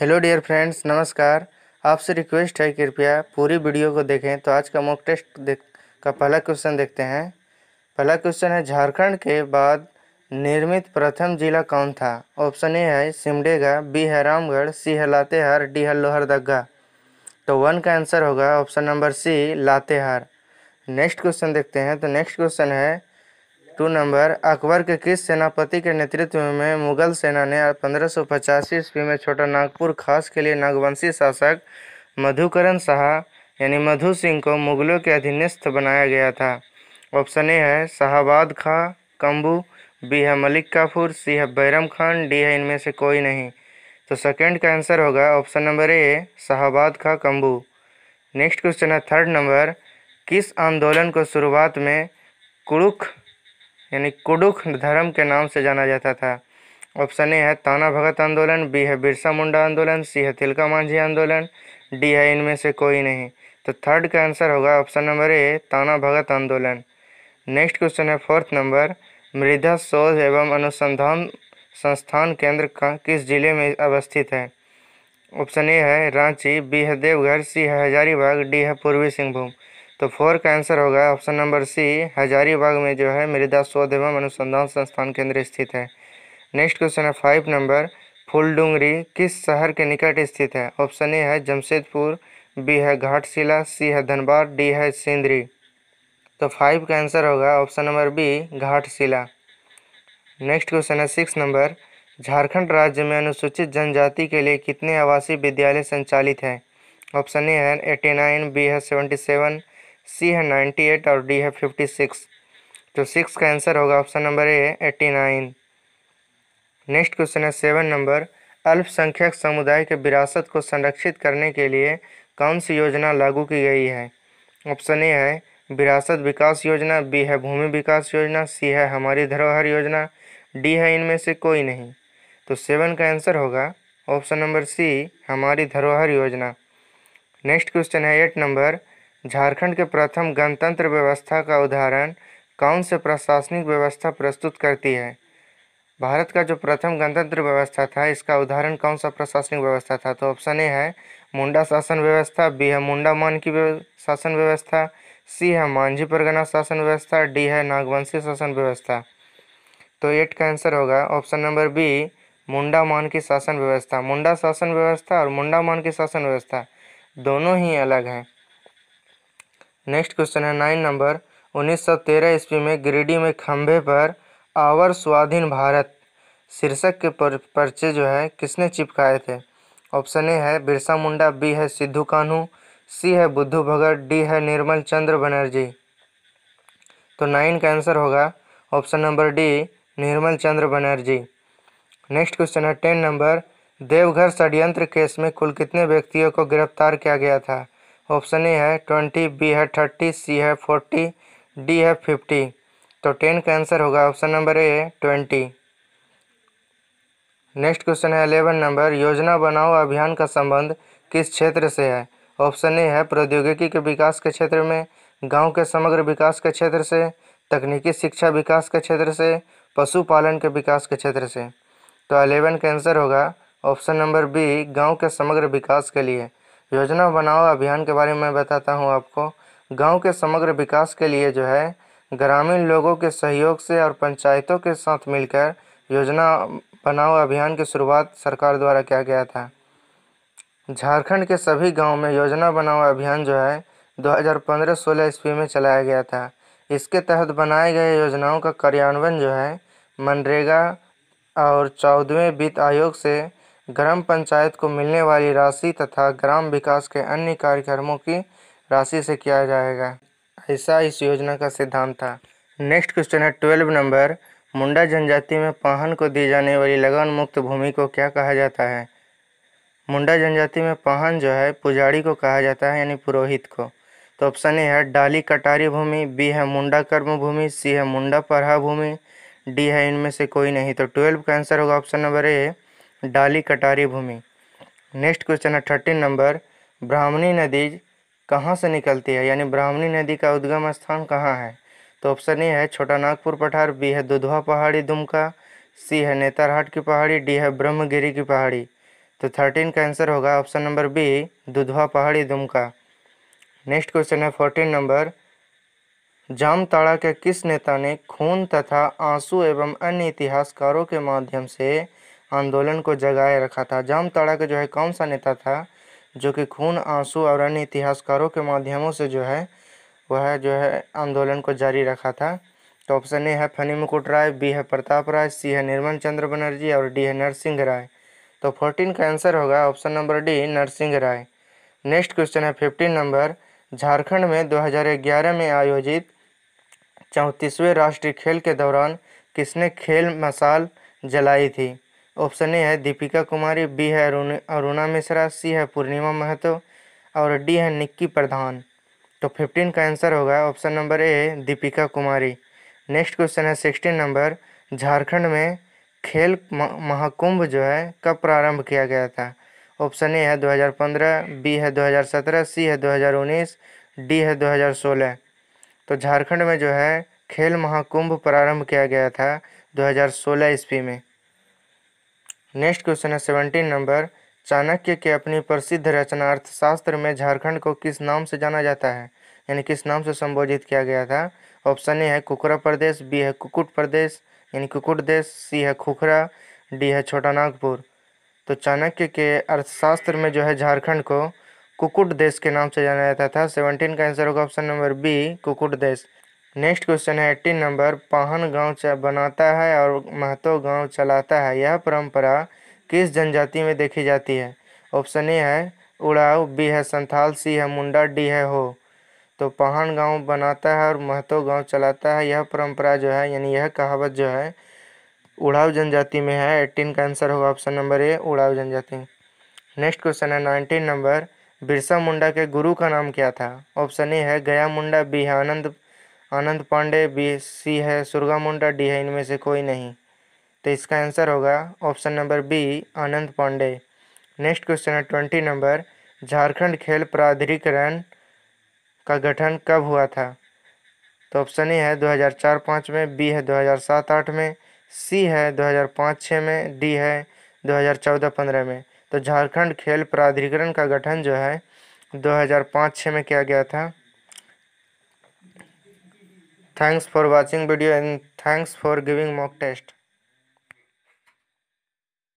Hello dear friends नमस्कार आपसे request है कृपया पूरी वीडियो को देखें तो आज का मॉक टेस्ट का पहला क्वेश्चन देखते हैं पहला क्वेश्चन है झारखंड के बाद निर्मित प्रथम जिला कौन था ऑप्शन ए है सिमडेगा बी है रामगढ़ सी है लातेहार डी है लोहरदगा तो वन का आंसर होगा option number C Latehar next question देखते हैं तो नेक्स्ट क्वेश्चन है टू नंबर अकबर के किस सेनापति के नेतृत्व में मुगल सेना ने पंद्रह सौ पचासी ईस्वी में छोटा नागपुर खास के लिए नागवंशी शासक मधुकरण शाह यानी मधु सिंह को मुगलों के अधीनस्थ बनाया गया था ऑप्शन ए है शाहबाद खां कम्बू बी है मलिक काफूर सी है बैरम खान डी है इनमें से कोई नहीं तो सेकंड का आंसर होगा option number A Shahbad Khan Kambu next question है थर्ड नंबर किस आंदोलन को शुरुआत में कुरुख यानी कुडुख धर्म के नाम से जाना जाता था ऑप्शन ए है ताना भगत आंदोलन बी है बिरसा मुंडा आंदोलन सी है तिलका मांझी आंदोलन डी है इनमें से कोई नहीं तो थर्ड का आंसर होगा ऑप्शन नंबर ए ताना भगत आंदोलन नेक्स्ट क्वेश्चन है फोर्थ नंबर मृदा शोध एवं अनुसंधान संस्थान केंद्र का किस जिले में अवस्थित है ऑप्शन ए है रांची बी है देवघर सी है हजारीबाग डी है पूर्वी सिंहभूम तो फोर का आंसर होगा ऑप्शन नंबर सी हजारीबाग में जो है मृदा शोध एवं अनुसंधान संस्थान केंद्र स्थित है नेक्स्ट क्वेश्चन है फाइव नंबर फुलडुंगरी किस शहर के निकट स्थित है ऑप्शन ए है जमशेदपुर बी है घाटशिला सी है धनबाद डी है सिंदरी तो फाइव का आंसर होगा option number B Ghatshila next question है सिक्स नंबर झारखंड राज्य में अनुसूचित जनजाति के लिए कितने आवासीय विद्यालय संचालित हैं ऑप्शन ए है एटी नाइन बी है सेवेंटी सेवन सी है नाइन्टी एट और डी है फिफ्टी सिक्स तो सिक्स का आंसर होगा option number A eighty nine next question है सेवन नंबर अल्पसंख्यक समुदाय के विरासत को संरक्षित करने के लिए कौन सी योजना लागू की गई है ऑप्शन ए है विरासत विकास योजना बी है भूमि विकास योजना सी है हमारी धरोहर योजना डी है इनमें से कोई नहीं तो सेवन का आंसर होगा ऑप्शन नंबर सी हमारी धरोहर योजना नेक्स्ट क्वेश्चन है एट नंबर झारखंड के प्रथम गणतंत्र व्यवस्था का उदाहरण कौन से प्रशासनिक व्यवस्था प्रस्तुत करती है भारत का जो प्रथम गणतंत्र व्यवस्था था इसका उदाहरण कौन सा प्रशासनिक व्यवस्था था तो ऑप्शन ए है मुंडा शासन व्यवस्था बी है मुंडा मान की शासन व्यवस्था सी है मांझी परगना शासन व्यवस्था डी है नागवंशी शासन व्यवस्था तो एट का आंसर होगा ऑप्शन नंबर बी मुंडा मान की शासन व्यवस्था मुंडा शासन व्यवस्था और मुंडा मान की शासन व्यवस्था दोनों ही अलग हैं नेक्स्ट क्वेश्चन है नाइन नंबर उन्नीस सौ तेरह ईस्वी में गिरिडीह में खंभे पर आवर स्वाधीन भारत शीर्षक के पर, पर्चे जो है किसने चिपकाए थे ऑप्शन ए है बिरसा मुंडा बी है सिद्धू कान्हू सी है बुद्धू भगत डी है निर्मल चंद्र बनर्जी तो नाइन का आंसर होगा option number D Nirmal Chandra Banerjee next question है टेन नंबर देवघर षडयंत्र केस में कुल कितने व्यक्तियों को गिरफ्तार किया गया था ऑप्शन ए है ट्वेंटी बी है थर्टी सी है फोर्टी डी है फिफ्टी तो टेन का आंसर होगा option number A twenty next question है अलेवन नंबर योजना बनाओ अभियान का संबंध किस क्षेत्र से है ऑप्शन ए है प्रौद्योगिकी के विकास के क्षेत्र में गांव के समग्र विकास के क्षेत्र से तकनीकी शिक्षा विकास के क्षेत्र से पशुपालन के विकास के क्षेत्र से तो अलेवन का आंसर होगा ऑप्शन नंबर बी गांव के समग्र विकास के लिए योजना बनाओ अभियान के बारे में बताता हूँ आपको गांव के समग्र विकास के लिए जो है ग्रामीण लोगों के सहयोग से और पंचायतों के साथ मिलकर योजना बनाओ अभियान की शुरुआत सरकार द्वारा किया गया था झारखंड के सभी गाँव में योजना बनाओ अभियान जो है 2015-16 ईस्वी में चलाया गया था इसके तहत बनाए गए योजनाओं का कार्यान्वयन जो है मनरेगा और चौदहवें वित्त आयोग से ग्राम पंचायत को मिलने वाली राशि तथा ग्राम विकास के अन्य कार्यक्रमों की राशि से किया जाएगा ऐसा इस योजना का सिद्धांत था नेक्स्ट क्वेश्चन है ट्वेल्व नंबर मुंडा जनजाति में पाहन को दी जाने वाली लगन मुक्त भूमि को क्या कहा जाता है मुंडा जनजाति में पाहन जो है पुजारी को कहा जाता है यानी पुरोहित को तो ऑप्शन ए है डाली कटारी भूमि बी है मुंडा कर्म भूमि सी है मुंडा परहा भूमि डी है इनमें से कोई नहीं तो ट्वेल्व का आंसर होगा ऑप्शन नंबर ए डाली कटारी भूमि नेक्स्ट क्वेश्चन है थर्टीन नंबर ब्राह्मणी नदी कहाँ से निकलती है यानी ब्राह्मणी नदी का उद्गम स्थान कहाँ है तो ऑप्शन ए है छोटा नागपुर पठार बी है दुधवा पहाड़ी दुमका सी है नेतारहाट की पहाड़ी डी है ब्रह्मगिरी की पहाड़ी तो थर्टीन का आंसर होगा ऑप्शन नंबर बी दुधवा पहाड़ी दुमका नेक्स्ट क्वेश्चन है फोर्टीन नंबर जामताड़ा के किस नेता ने खून तथा आंसू एवं अन्य इतिहासकारों के माध्यम से आंदोलन को जगाए रखा था जामताड़ा का जो है कौन सा नेता था जो कि खून आंसू और अन्य इतिहासकारों के माध्यमों से जो है वह जो है आंदोलन को जारी रखा था तो ऑप्शन ए है फनी मुकुट राय बी है प्रताप राय सी है निर्मल चंद्र बनर्जी और डी है नरसिंह राय तो फोर्टीन का आंसर होगा option number D Narsingh Rai next question है फिफ्टीन नंबर झारखंड में 2011 में आयोजित चौंतीसवें राष्ट्रीय खेल के दौरान किसने खेल मसाल जलाई थी ऑप्शन ए है दीपिका कुमारी बी है अरुणा मिश्रा सी है पूर्णिमा महतो और डी है निक्की प्रधान तो फिफ्टीन का आंसर होगा option number A Deepika Kumari next question है सिक्सटीन नंबर झारखंड में खेल महाकुंभ जो है कब प्रारंभ किया गया था ऑप्शन ए है 2015 बी है 2017 सी है 2019 डी है 2016 तो झारखंड में जो है खेल महाकुंभ प्रारंभ किया गया था 2016 ईस्वी में नेक्स्ट क्वेश्चन है सेवनटीन नंबर चाणक्य के अपनी प्रसिद्ध रचना अर्थशास्त्र में झारखंड को किस नाम से जाना जाता है यानी किस नाम से संबोधित किया गया था ऑप्शन ए है कुकरा प्रदेश बी है कुकुट प्रदेश यानी कुकुट देश सी है खुखरा डी है छोटा नागपुर तो चाणक्य के अर्थशास्त्र में जो है झारखंड को कुकुट देश के नाम से जाना जाता था सेवनटीन का आंसर होगा ऑप्शन नंबर बी कुकुट देश नेक्स्ट क्वेश्चन है एट्टीन नंबर पाहन गांव बनाता है और महतो गांव चलाता है यह परंपरा किस जनजाति में देखी जाती है ऑप्शन ए है उड़ाव बी है संथाल सी है मुंडा डी है हो तो पाहन गांव बनाता है और महतो गांव चलाता है यह परंपरा जो है यानी यह कहावत जो है उड़ाव जनजाति में है एट्टीन का आंसर होगा ऑप्शन नंबर ए उड़ाव जनजाति नेक्स्ट क्वेश्चन है नाइनटीन नंबर बिरसा मुंडा के गुरु का नाम क्या था ऑप्शन ए है गया मुंडा बी है आनंद आनंद पांडे बी सी है सुरगा मुंडा डी है इनमें से कोई नहीं तो इसका आंसर होगा option number B Anand Pandey next question है ट्वेंटी नंबर झारखंड खेल प्राधिकरण का गठन कब हुआ था तो ऑप्शन ए है 2004-5 में बी है 2007-8 में सी है 2005-6 में डी है 2014-15 में तो झारखंड खेल प्राधिकरण का गठन जो है 2005-6 में किया गया था Thanks for watching video and thanks for giving mock test.